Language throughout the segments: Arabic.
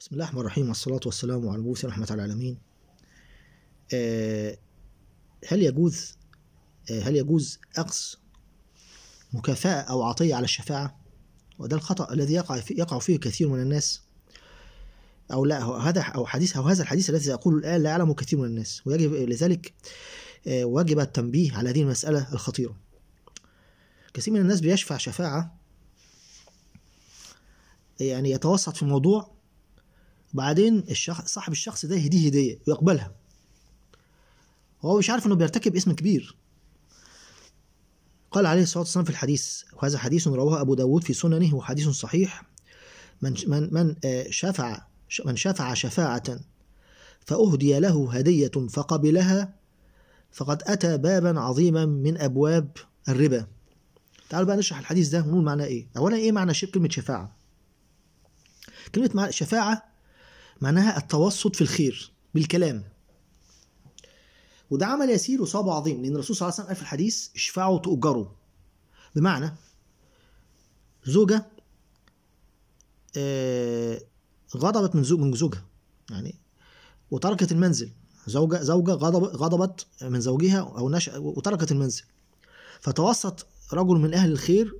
بسم الله الرحمن الرحيم والصلاة والسلام على المبعوث رحمة العالمين آه، هل يجوز آه، هل يجوز أقص مكافأة أو عطية على الشفاعة وده الخطأ الذي يقع يقع فيه كثير من الناس أو لا هذا أو حديث أو هذا الحديث الذي يقول الآن لا يعلمه كثير من الناس ويجب لذلك آه، وجب التنبيه على هذه المسألة الخطيرة كثير من الناس بيشفع شفاعة يعني يتوسط في موضوع وبعدين الشخص صاحب الشخص ده يهديه هديه ويقبلها وهو مش عارف انه بيرتكب اسم كبير قال عليه الصلاة والسلام في الحديث وهذا حديث رواه أبو داود في سننه وحديث صحيح من من من آه، شفع من شفع شفاعة فأهدي له هدية فقبلها فقد أتى بابا عظيما من أبواب الربا تعالوا بقى نشرح الحديث ده ونقول معناه إيه أولا إيه معنى كلمة شفاعة كلمة شفاعة معناها التوسط في الخير بالكلام وده عمل يسير وصعب عظيم لأن الرسول صلى الله عليه وسلم قال في الحديث اشفعوا تؤجروا بمعنى زوجة آه، غضبت من من زوجها يعني وتركت المنزل زوجة زوجة غضب غضبت من زوجها أو نشأ وتركت المنزل فتوسط رجل من أهل الخير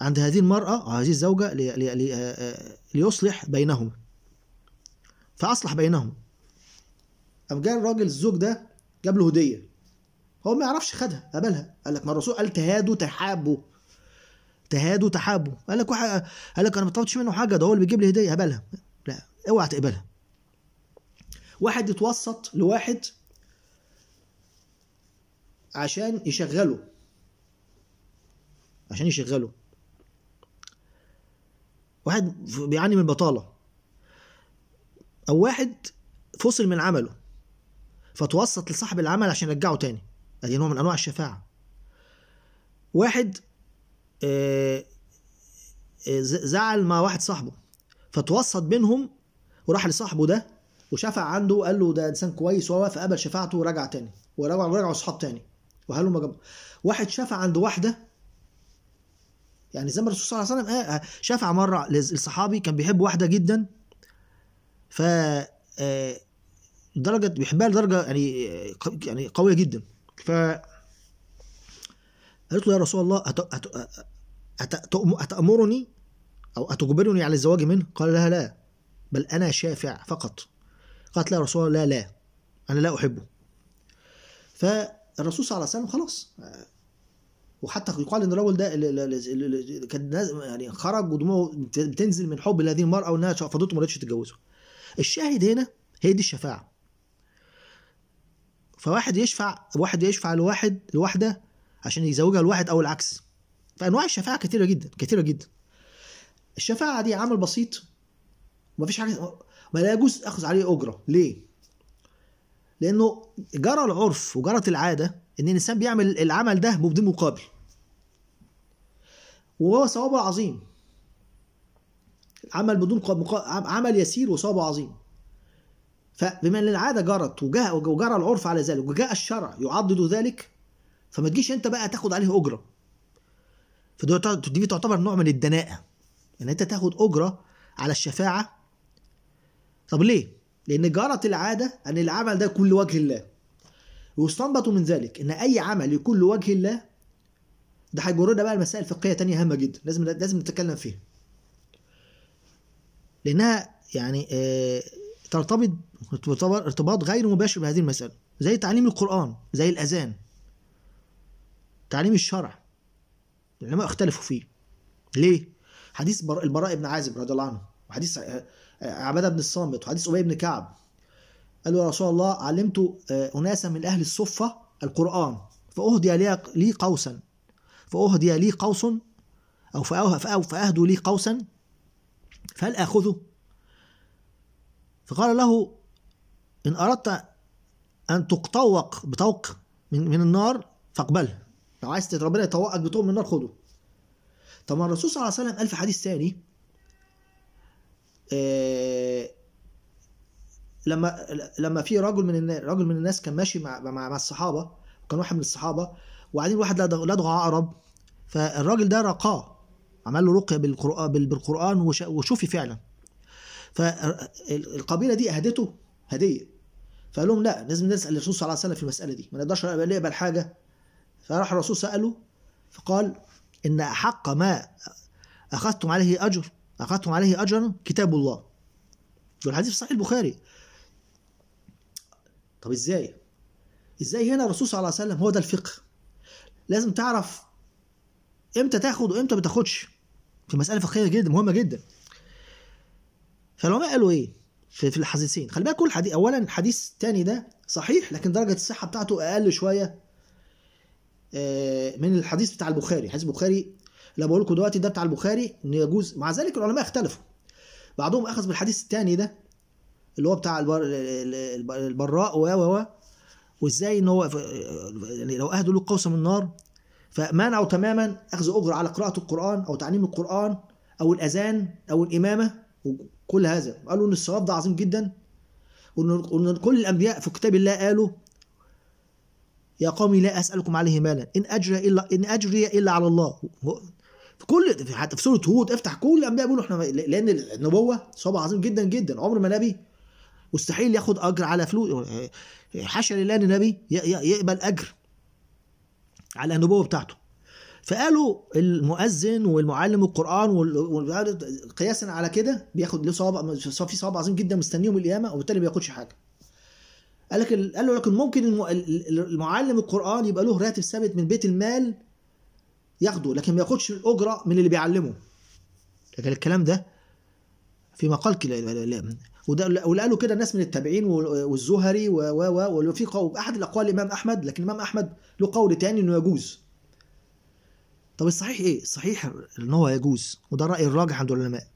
عند هذه المرأة أو هذه الزوجة آه، آه، ليصلح بينهما فأصلح بينهم قام جاء الراجل الزوج ده جاب له هدية هو ما يعرفش خدها قبلها قال لك ما الرسول قال تهادوا تحابوا تهادوا تحابوا قال لك واحد قال لك انا ما طلبتش منه حاجه ده هو اللي بيجيب لي هديه قبلها لا اوعى تقبلها واحد يتوسط لواحد عشان يشغله عشان يشغله واحد بيعاني من البطالة او واحد فصل من عمله فتوسط لصاحب العمل عشان يرجعه تاني ادي نوع من انواع الشفاعه واحد آه، آه، زعل مع واحد صاحبه فتوسط بينهم وراح لصاحبه ده وشفع عنده وقال له ده انسان كويس وهو فقبل شفاعته ورجع تاني ورجع ورجعوا اصحاب تاني وقال له واحد شفع عند واحده يعني زي ما الرسول صلى الله عليه وسلم آه، شفع مره للصحابي كان بيحب واحده جدا ف آه، درجة بيحبها لدرجة يعني آه، يعني قوية جدا ف قالت له يا رسول الله أتأمرني أو أتجبرني على الزواج منه؟ قال لها لا بل أنا شافع فقط قالت لها يا رسول الله لا لا أنا لا أحبه فالرسول صلى الله عليه وسلم خلاص آه، وحتى يقال ان الرجل ده كان يعني خرج ودموعه بتنزل من حب لهذه المراه وانها فضلته ما رضتش تتجوزه الشاهد هنا هي دي الشفاعة فواحد يشفع واحد يشفع لواحد لواحدة عشان يزوجها لواحد أو العكس فأنواع الشفاعة كثيره جدا كثيره جدا الشفاعة دي عمل بسيط ومفيش حاجة ما لا يجوز أخذ عليه أجرة ليه؟ لأنه جرى العرف وجرت العادة إن الإنسان بيعمل العمل ده بدون مقابل وهو ثوابه عظيم عمل بدون عمل يسير وصوابه عظيم فبما ان العاده جرت وجاء وجرى العرف على ذلك وجاء الشرع يعضد ذلك فما تجيش انت بقى تاخد عليه اجره فدي تعتبر نوع من الدناءه ان يعني انت تاخد اجره على الشفاعه طب ليه لان جرت العاده ان العمل ده يكون لوجه الله واستنبطوا من ذلك ان اي عمل يكون لوجه الله ده هيجرنا بقى لمسائل فقهيه تانية هامه جدا لازم لازم نتكلم فيها لانها يعني آه، ترتبط ارتباط غير مباشر بهذه المساله زي تعليم القران زي الاذان تعليم الشرع العلماء اختلفوا فيه ليه حديث البراء بن عازب رضي الله عنه وحديث آه، آه، عباده بن الصامت وحديث ابي بن كعب قال يا رسول الله علمت اناسا من اهل الصفه القران فاهدي لي قوسا فاهدي لي قوس او فاهدوا لي قوسا فهل آخذه؟ فقال له إن أردت أن تقطوق بطوق من, من النار فاقبله لو عايز ربنا يطوقك بطوق من النار خده طب الرسول صلى الله عليه وسلم قال في حديث ثاني آه لما لما في رجل من الناس رجل من الناس كان ماشي مع مع, مع الصحابه وكان واحد من الصحابه وبعدين واحد لدغ عقرب فالراجل ده رقاه عمل له رقيه بالقران بالقران وشفي فعلا فالقبيله دي اهدته هديه فقال لهم لا لازم نسال الرسول صلى الله عليه وسلم في المساله دي ما نقدرش نقبل حاجه فراح الرسول ساله فقال ان احق ما اخذتم عليه اجر اخذتم عليه اجرا كتاب الله والحديث في صحيح البخاري طب ازاي ازاي هنا الرسول صلى الله عليه وسلم هو ده الفقه لازم تعرف امتى تاخد وامتى ما تاخدش في مساله فقهيه جدا مهمه جدا فالعلماء قالوا ايه في, في الحديثين خلي بالك كل حديث اولا الحديث الثاني ده صحيح لكن درجه الصحه بتاعته اقل شويه آه، من الحديث بتاع البخاري حديث البخاري اللي بقول لكم دلوقتي ده بتاع البخاري ان يجوز مع ذلك العلماء اختلفوا بعضهم اخذ بالحديث الثاني ده اللي هو بتاع البر... البراء و و و وازاي ان هو يعني لو اهدوا له قوس من النار فمنعوا تماما أخذ أجر على قراءة القرآن أو تعليم القرآن أو الأذان أو الإمامة وكل هذا قالوا إن الثواب ده عظيم جدا وإن كل الأنبياء في كتاب الله قالوا يا قومي لا أسألكم عليه مالا إن أجري إلا إن أجري إلا على الله في كل حتى في سوره هود افتح كل الانبياء بيقولوا احنا لان النبوه ثواب عظيم جدا جدا عمر ما نبي مستحيل ياخد اجر على فلوس حاشا لله ان النبي يقبل اجر على النبوة بتاعته فقالوا المؤذن والمعلم القرآن قياسا على كده بياخد له صواب في صواب عظيم جدا مستنيهم القيامة وبالتالي ما بياخدش حاجة قال لك قال له لكن ممكن المعلم القرآن يبقى له راتب ثابت من بيت المال ياخده لكن ما ياخدش الأجرة من اللي بيعلمه لكن الكلام ده في مقال وده وقالوا كده ناس من التابعين والزهري و و وفي قول احد الاقوال الامام احمد لكن الامام احمد له قول تاني انه يجوز طب الصحيح ايه الصحيح ان هو يجوز وده راي الراجح عند العلماء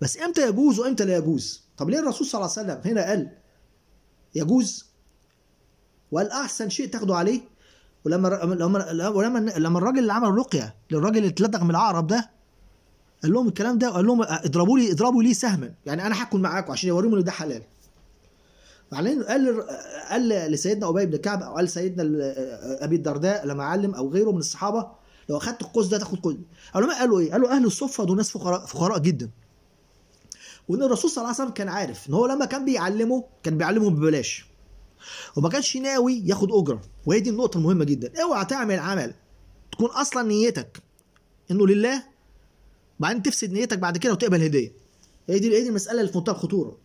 بس امتى يجوز وامتى لا يجوز طب ليه الرسول صلى الله عليه وسلم هنا قال يجوز والاحسن شيء تاخده عليه ولما لما لما الراجل اللي عمل رقيه للراجل اللي اتلدغ من العقرب ده قال لهم الكلام ده وقال لهم اضربوا لي اضربوا لي سهما يعني انا هاكل معاكم عشان يوريهم ان ده حلال بعدين قال قال لسيدنا ابي بن كعب او قال سيدنا ابي الدرداء لما علم او غيره من الصحابه لو اخذت القوس ده تاخد قوس ما قالوا ايه؟ قالوا اهل الصفه دول ناس فقراء فقراء جدا وان الرسول صلى الله عليه وسلم كان عارف ان هو لما كان بيعلمه كان بيعلمه ببلاش وما كانش ناوي ياخد اجره وهي دي النقطه المهمه جدا اوعى تعمل عمل تكون اصلا نيتك انه لله وبعدين تفسد نيتك بعد كده وتقبل هديه هي دي هي دي المساله اللي في منتهى الخطوره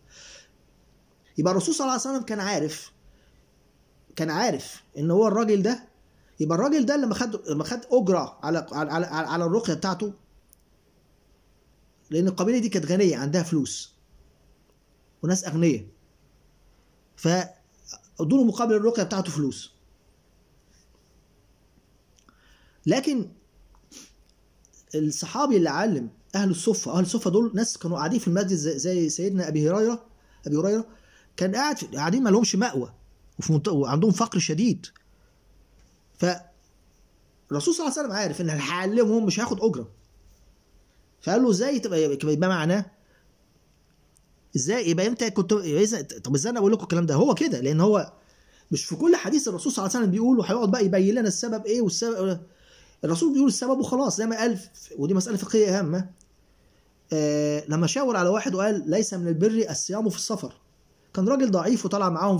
يبقى الرسول صلى الله عليه وسلم كان عارف كان عارف ان هو الراجل ده يبقى الراجل ده لما خد لما خد اجره على على على, على الرقيه بتاعته لان القبيله دي كانت غنيه عندها فلوس وناس اغنياء ف مقابل الرقيه بتاعته فلوس لكن الصحابي اللي علم اهل الصفه اهل الصفه دول ناس كانوا قاعدين في المسجد زي, زي سيدنا ابي هريره ابي هريره كان قاعد قاعدين ما لهمش مأوى وفي وعندهم فقر شديد ف الرسول صلى الله عليه وسلم عارف ان اللي هيعلمهم مش هياخد اجره فقال له ازاي تبقى يبقى معناه ازاي يبقى انت كنت طب ازاي انا اقول لكم الكلام ده هو كده لان هو مش في كل حديث الرسول صلى الله عليه وسلم بيقول وهيقعد بقى يبين لنا السبب ايه والسبب الرسول بيقول السبب وخلاص زي ما قال ودي مسألة فقهية هامة آه لما شاور على واحد وقال ليس من البر الصيام في السفر كان راجل ضعيف وطلع معاهم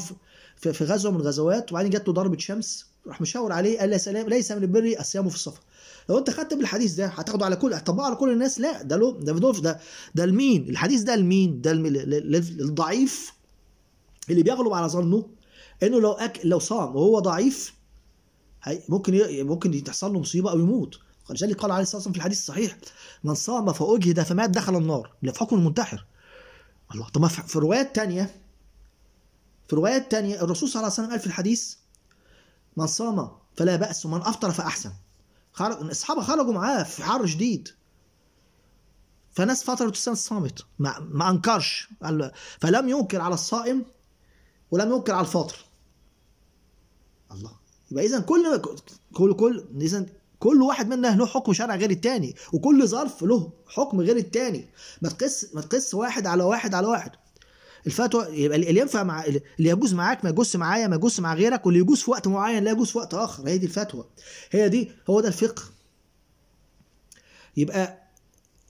في, في غزوة من الغزوات وبعدين جات له ضربة شمس راح مشاور عليه قال سلام ليس من البر الصيام في السفر لو انت خدت بالحديث ده هتاخده على كل هتطبقه على كل الناس لا ده له ده ده ده, ده لمين الحديث ده لمين ده للضعيف اللي بيغلب على ظنه انه لو أك... لو صام وهو ضعيف ممكن ممكن تحصل له مصيبه او يموت ولذلك قال عليه الصلاه والسلام في الحديث الصحيح من صام فاجهد فمات دخل النار حكم المنتحر الله طب في روايات تانية في روايات تانية الرسول صلى الله عليه وسلم قال في الحديث من صام فلا بأس ومن أفطر فأحسن خرج أصحابه خرجوا معاه في حر شديد فناس فطرت السنة صامت ما, ما أنكرش فلم ينكر على الصائم ولم ينكر على الفاطر الله يبقى اذا كل كل كل اذا كل واحد منا له حكم شرع غير التاني وكل ظرف له حكم غير التاني ما تقص ما تقص واحد على واحد على واحد الفتوى يبقى اللي ينفع مع اللي يجوز معاك ما يجوزش معايا ما يجوزش مع غيرك واللي يجوز في وقت معين لا يجوز في وقت اخر هي دي الفتوى هي دي هو ده الفقه يبقى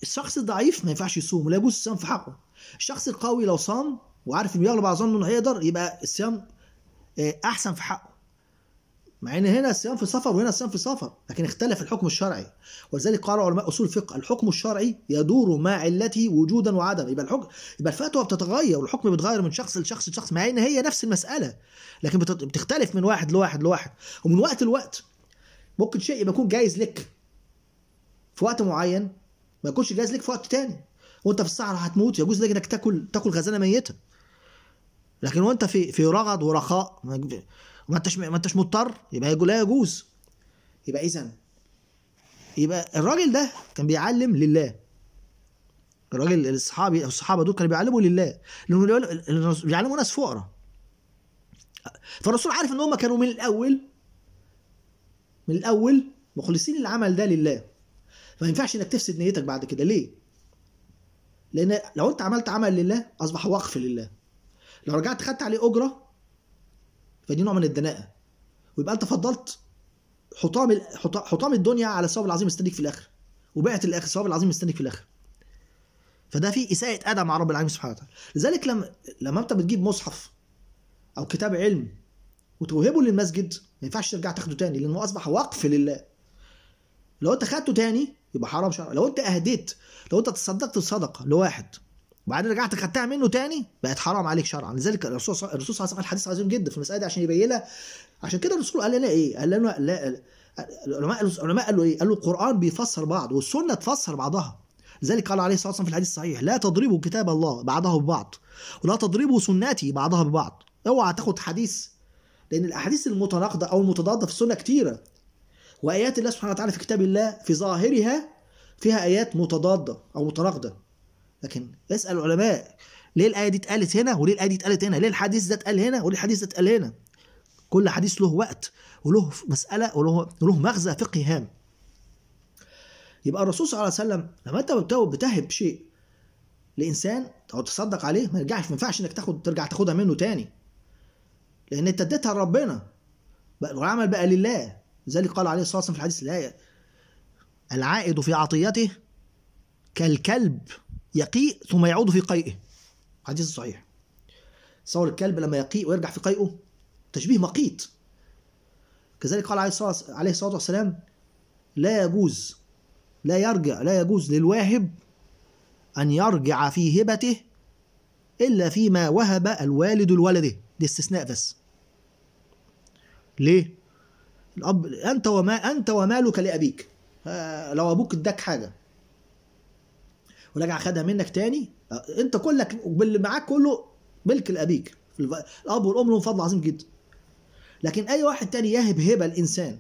الشخص الضعيف ما ينفعش يصوم ولا يجوز الصيام في حقه الشخص القوي لو صام وعارف انه يغلب على ظنه انه هيقدر يبقى الصيام آه، احسن في حقه مع ان هنا الصيام في سفر وهنا الصيام في سفر لكن اختلف الحكم الشرعي ولذلك قال علماء اصول الفقه الحكم الشرعي يدور مع علته وجودا وعدم يبقى الحكم يبقى الفتوى بتتغير والحكم بيتغير من شخص لشخص لشخص مع ان هي نفس المساله لكن بتختلف من واحد لواحد لواحد ومن وقت لوقت ممكن شيء يبقى يكون جايز لك في وقت معين ما يكونش جايز لك في وقت تاني وانت في الصحراء هتموت يجوز لك انك تاكل تاكل غزاله ميته لكن وانت في في رغد ورخاء ما انتش ما انتش مضطر يبقى لا يجوز يبقى اذا يبقى الراجل ده كان بيعلم لله الراجل الصحابي الصحابه دول كانوا بيعلموا لله لانه بيعلموا ناس فقراء فالرسول عارف ان هم كانوا من الاول من الاول مخلصين العمل ده لله فما ينفعش انك تفسد نيتك بعد كده ليه لان لو انت عملت عمل لله اصبح وقف لله لو رجعت خدت عليه اجره فدي نوع من الدناءه ويبقى انت فضلت حطام حطام الدنيا على الثواب العظيم مستنيك في الاخر وبعت الاخر الثواب العظيم مستنيك في الاخر فده في اساءه ادب مع رب العالمين سبحانه وتعالى لذلك لما لما انت بتجيب مصحف او كتاب علم وتوهبه للمسجد ما ينفعش ترجع تاخده تاني لانه اصبح وقف لله لو انت خدته تاني يبقى حرام شرع لو انت اهديت لو انت تصدقت الصدقه لواحد وبعدين رجعت خدتها منه تاني بقت حرام عليك شرعا لذلك الرسول صلى الله عليه وسلم الحديث عظيم جدا في المساله دي عشان يبينها عشان كده الرسول قال لنا ايه؟ قال لنا لا العلماء العلماء قالوا ايه؟ قالوا القران بيفسر بعض والسنه تفسر بعضها لذلك قال عليه الصلاه والسلام في الحديث الصحيح لا تضربوا كتاب الله بعضه ببعض ولا تضربوا سنتي بعضها ببعض اوعى تاخد حديث لان الاحاديث المتناقضه او المتضاده في السنه كثيره. وايات الله سبحانه وتعالى في كتاب الله في ظاهرها فيها ايات متضاده او متناقضه لكن اسال علماء ليه الايه دي اتقالت هنا وليه الايه دي اتقالت هنا ليه الحديث ده اتقال هنا وليه الحديث ده اتقال هنا كل حديث له وقت وله مساله وله له مغزى فقهي هام يبقى الرسول صلى الله عليه وسلم لما انت بتهب شيء لانسان او تصدق عليه ما يرجعش ما ينفعش انك تاخد ترجع تاخدها منه تاني لان انت اديتها لربنا والعمل بقى لله لذلك قال عليه الصلاه والسلام في الحديث الايه العائد في عطيته كالكلب يقيء ثم يعود في قيئه حديث صحيح تصور الكلب لما يقيء ويرجع في قيئه تشبيه مقيت كذلك قال عليه الصلاة والسلام لا يجوز لا يرجع لا يجوز للواهب أن يرجع في هبته إلا فيما وهب الوالد لولده ده استثناء بس ليه؟ الأب أنت وما أنت ومالك لأبيك آه، لو أبوك اداك حاجة ورجع خدها منك تاني انت كلك باللي معاك كله ملك لابيك الاب والام لهم فضل عظيم جدا لكن اي واحد تاني يهب هبه الانسان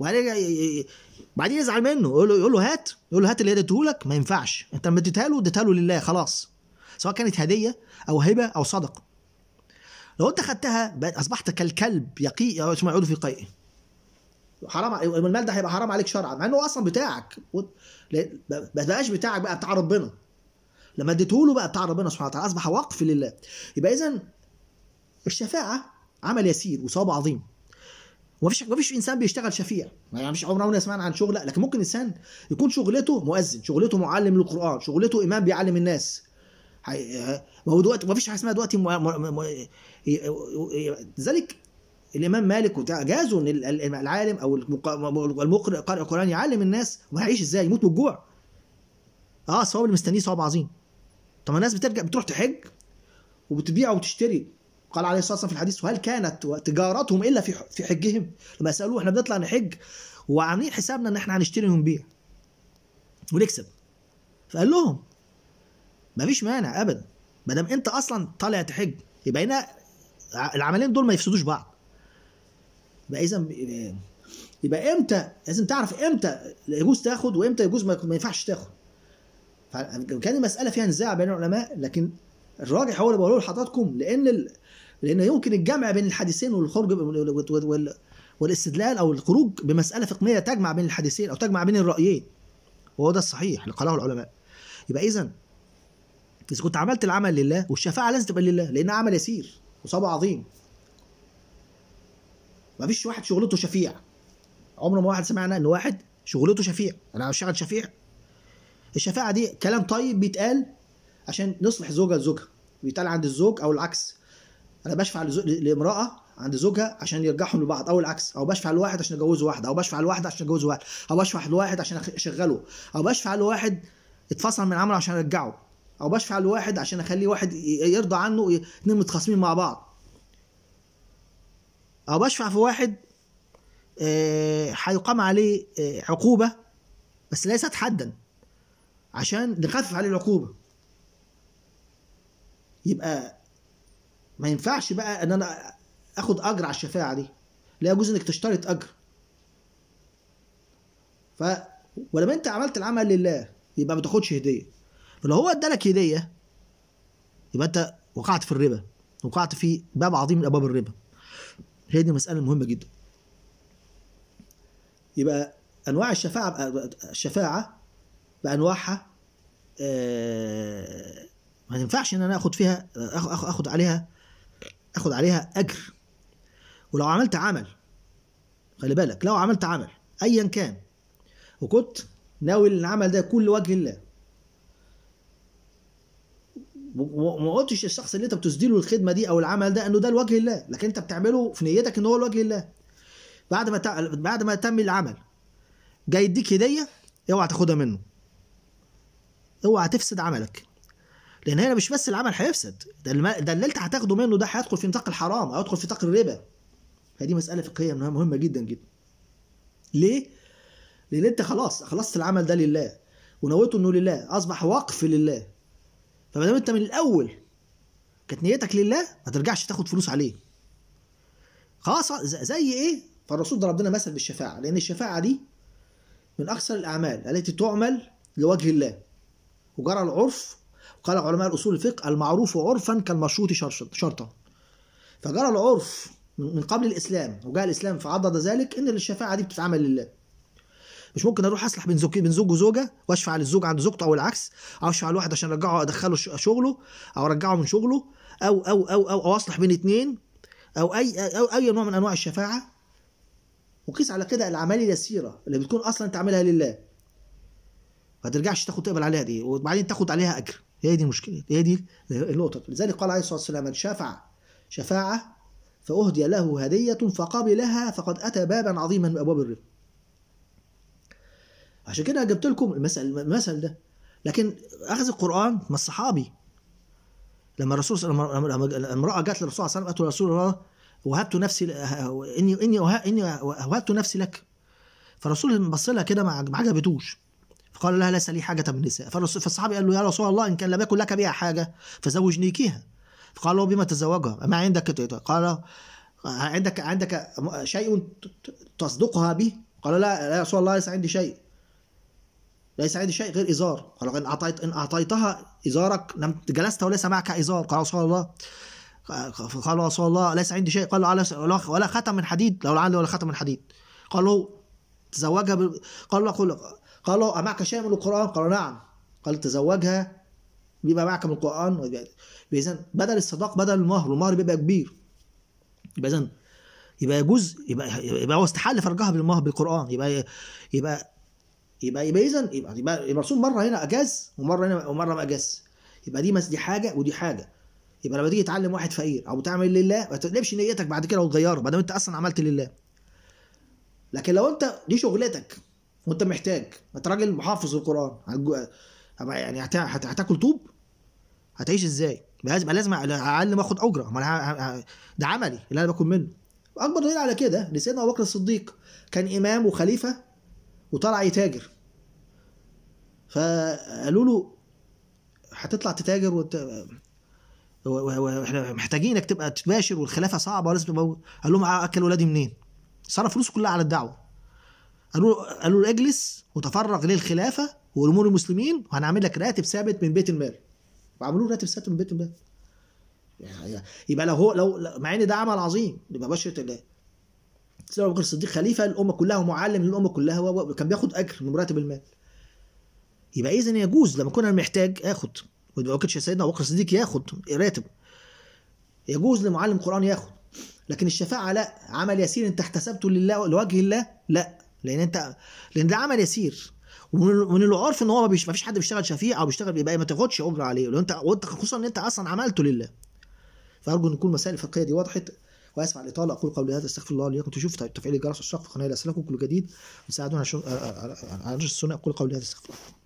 وبعدين بعدين يزعل منه يقول له يقول له هات يقول له هات اللي اديته لك ما ينفعش انت لما اديتها له اديتها له لله خلاص سواء كانت هديه او هبه او صدقه لو انت خدتها اصبحت كالكلب يقي او ما يعود في قيئه حرام المال ده هيبقى حرام عليك شرعا مع انه اصلا بتاعك ما بقاش بتاعك بقى بتاع ربنا لما اديته له بقى بتاع ربنا سبحانه وتعالى اصبح وقف لله يبقى اذا الشفاعه عمل يسير وصواب عظيم ومفيش مفيش انسان بيشتغل شفيع يعني مفيش عمرنا سمعنا عن شغل لا لكن ممكن انسان يكون شغلته مؤذن شغلته معلم للقران شغلته امام بيعلم الناس ما هو دلوقتي مفيش حاجه اسمها دلوقتي لذلك الامام مالك جازوا ان العالم او المقرئ قارئ القران يعلم الناس وهيعيش ازاي يموت من الجوع اه الثواب اللي مستنيه ثواب عظيم طب الناس بترجع بتروح تحج وبتبيع وبتشتري قال عليه الصلاه والسلام في الحديث وهل كانت تجارتهم الا في في حجهم لما سالوه احنا بنطلع نحج وعاملين حسابنا ان احنا هنشتري ونبيع ونكسب فقال لهم مفيش مانع ابدا ما دام انت اصلا طالع تحج يبقى هنا العملين دول ما يفسدوش بعض يبقى اذا يبقى امتى لازم تعرف امتى يجوز تاخد وامتى يجوز ما ينفعش تاخد كان المساله فيها نزاع بين العلماء لكن الراجح هو اللي بقوله لحضراتكم لان ال... لان يمكن الجمع بين الحديثين والخروج وال... والاستدلال او الخروج بمساله فقهيه تجمع بين الحديثين او تجمع بين الرايين وهو ده الصحيح اللي قاله العلماء يبقى اذا اذا كنت عملت العمل لله والشفاعه لازم تبقى لله لان عمل يسير وصواب عظيم ما فيش واحد شغلته شفيع عمر ما واحد سمعنا ان واحد شغلته شفيع انا اشتغل شفيع الشفاعه دي كلام طيب بيتقال عشان نصلح زوجها لزوجها بيتقال عند الزوج او العكس انا بشفع لامراه عند زوجها عشان يرجعهم لبعض او العكس او بشفع لواحد عشان اجوزه واحده او بشفع لواحد عشان اجوزه واحد او بشفع لواحد عشان اشغله او بشفع لواحد اتفصل من عمله عشان ارجعه او بشفع لواحد عشان اخليه واحد يرضى عنه اتنين متخاصمين مع بعض او بشفع في واحد هيقام آه، عليه آه، عقوبه بس ليست حدا عشان نخفف عليه العقوبه يبقى ما ينفعش بقى ان انا اخد اجر على الشفاعه دي لا يجوز انك تشترط اجر ف ولما انت عملت العمل لله يبقى ما تاخدش هديه فلو هو ادالك هديه يبقى انت وقعت في الربا وقعت في باب عظيم من ابواب الربا هي دي مسألة مهمة جدا يبقى أنواع الشفاعة الشفاعة بأنواعها آه، ما ينفعش إن أنا آخد فيها آخد عليها آخد عليها أجر ولو عملت عمل خلي بالك لو عملت عمل أيا كان وكنت ناوي العمل ده كل لوجه الله وما قلتش الشخص اللي انت بتسدي له الخدمه دي او العمل ده انه ده لوجه الله لكن انت بتعمله في نيتك ان هو لوجه الله بعد ما بعد ما تم العمل جاي يديك هديه اوعى تاخدها منه اوعى تفسد عملك لان هنا مش بس العمل هيفسد ده, الم... ده اللي انت هتاخده منه ده هيدخل في نطاق الحرام او يدخل في نطاق الربا فدي مساله فقهيه مهمه جدا جدا ليه لان انت خلاص خلصت العمل ده لله ونويته انه لله اصبح وقف لله فما دام انت من الاول كانت نيتك لله ما ترجعش تاخد فلوس عليه خلاص زي ايه فالرسول ضرب لنا مثل بالشفاعه لان الشفاعه دي من اكثر الاعمال التي تعمل لوجه الله وجرى العرف وقال علماء الاصول الفقه المعروف عرفا كالمشروط شرطا فجرى العرف من قبل الاسلام وجاء الاسلام فعضد ذلك ان الشفاعه دي بتتعمل لله مش ممكن اروح اصلح بين زوج بين زوج وزوجه واشفع للزوج عند زوجته او العكس او اشفع لواحد عشان ارجعه ادخله شغله او ارجعه من شغله او او او او, أو اصلح بين اثنين او اي او اي نوع من انواع الشفاعه وقيس على كده الاعمال اليسيره اللي بتكون اصلا انت عاملها لله ما ترجعش تاخد تقبل عليها دي وبعدين تاخد عليها اجر هي دي المشكله هي دي النقطه لذلك قال عليه الصلاه والسلام من شفع شفاعه فاهدي له هديه فقبلها فقد اتى بابا عظيما من ابواب الرزق عشان كده جبت لكم المثل المثل ده لكن اخذ القران ما الصحابي لما الرسول لما امراه جت للرسول صلى الله عليه وسلم قالت رسول الله وهبت نفسي اني اني اني وهبت نفسي لك فالرسول بص لها كده ما عجبتوش فقال لها ليس لي حاجه من النساء فالصحابي قال له يا رسول الله ان كان لم يكن لك بها حاجه فزوجنيكيها فقال له بما تزوجها ما عندك قال عندك عندك شيء تصدقها به قال لا يا رسول الله ليس عندي شيء لا عندي شيء غير إزار قال إن أعطيت إن أعطيتها إزارك جلست وليس معك إزار قال رسول الله قال رسول الله ليس عندي شيء قال له ولا ختم من حديد لو لعل ولا ختم من حديد قال له تزوجها بال... قال له قل... قال له أمعك شيء من القرآن قال نعم قال تزوجها بيبقى معك من القرآن إذا بدل الصداق بدل المهر والمهر بيبقى كبير يبقى إذا يبقى يجوز يبقى يبقى هو استحل فرجها بالمهر بالقرآن يبقى يبقى يبقى يبقى اذا يبقى يبقى الرسول مره هنا اجاز ومره هنا ومره ما اجاز يبقى دي دي حاجه ودي حاجه يبقى لما تيجي تعلم واحد فقير او تعمل لله ما تقلبش نيتك بعد كده وتغيره ما دام انت اصلا عملت لله لكن لو انت دي شغلتك وانت محتاج انت راجل محافظ القران يعني هتاكل طوب هتعيش ازاي لازم لازم اعلم اخد اجره ما ده عملي اللي انا باكل منه اكبر دليل على كده ان سيدنا ابو بكر الصديق كان امام وخليفه وطلع يتاجر فقالوا له هتطلع تتاجر وت... واحنا محتاجينك تبقى تباشر والخلافه صعبه ولازم تبقى قال لهم اكل ولادي منين؟ صرف فلوسه كلها على الدعوه قالوا قالوا له اجلس وتفرغ للخلافه والامور المسلمين وهنعمل لك راتب ثابت من بيت المال وعملوا له راتب ثابت من بيت المال يعني يبقى لو هو لو مع ان ده عمل عظيم بشره الله سيدنا ابو بكر الصديق خليفه الامه كلها ومعلم للامه كلها وكان بياخد اجر من مرتب المال يبقى اذا يجوز لما كنا محتاج اخد وما كانش سيدنا ابو بكر الصديق ياخد راتب يجوز لمعلم قران ياخد لكن الشفاعه لا عمل يسير انت احتسبته لله لوجه الله لا لان انت لان ده عمل يسير ومن العرف ان هو ما فيش حد بيشتغل شفيع او بيشتغل يبقى إيه، ما تاخدش اجر عليه لو انت وانت خصوصا ان انت اصلا عملته لله فارجو ان تكون المسائل الفقهيه دي وضحت واسمع الاطاله اقول قولي هذا استغفر الله لي كنت تفعيل الجرس والشق في قناه الاسلاك وكل جديد مساعدون على على السنه اقول قولي هذا استغفر الله